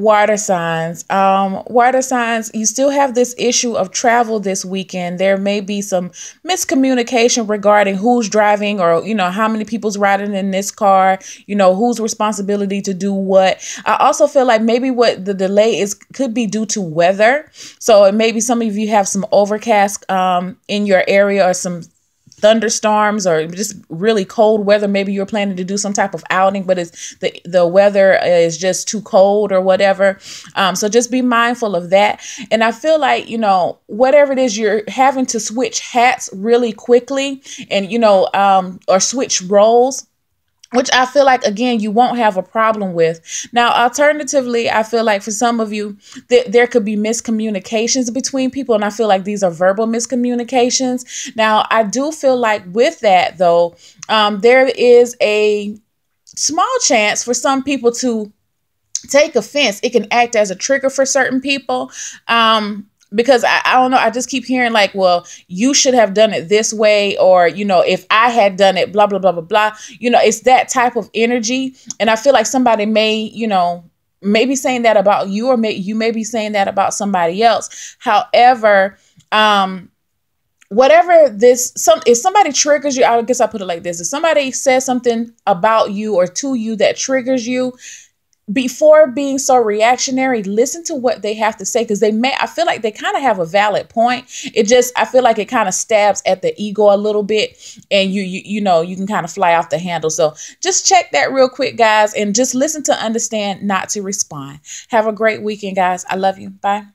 Water signs. Um, water signs, you still have this issue of travel this weekend. There may be some miscommunication regarding who's driving or, you know, how many people's riding in this car, you know, whose responsibility to do what. I also feel like maybe what the delay is could be due to weather. So it some of you have some overcast um, in your area or some thunderstorms or just really cold weather. Maybe you're planning to do some type of outing, but it's the the weather is just too cold or whatever. Um, so just be mindful of that. And I feel like you know whatever it is you're having to switch hats really quickly, and you know um, or switch roles which I feel like again you won't have a problem with. Now, alternatively, I feel like for some of you there could be miscommunications between people, and I feel like these are verbal miscommunications. Now, I do feel like with that though, um, there is a small chance for some people to take offense. It can act as a trigger for certain people. Um, because I, I don't know. I just keep hearing like, well, you should have done it this way, or you know, if I had done it, blah blah blah blah blah. You know, it's that type of energy, and I feel like somebody may, you know, maybe saying that about you, or may, you may be saying that about somebody else. However, um, whatever this some if somebody triggers you, I guess I put it like this: if somebody says something about you or to you that triggers you, before being so reactionary, listen to what they have to say because they may, I feel like they kind of have a valid point. It just, I feel like it kind of stabs at the ego a little bit and you, you, you know, you can kind of fly off the handle. So just check that real quick, guys, and just listen to understand, not to respond. Have a great weekend, guys. I love you. Bye.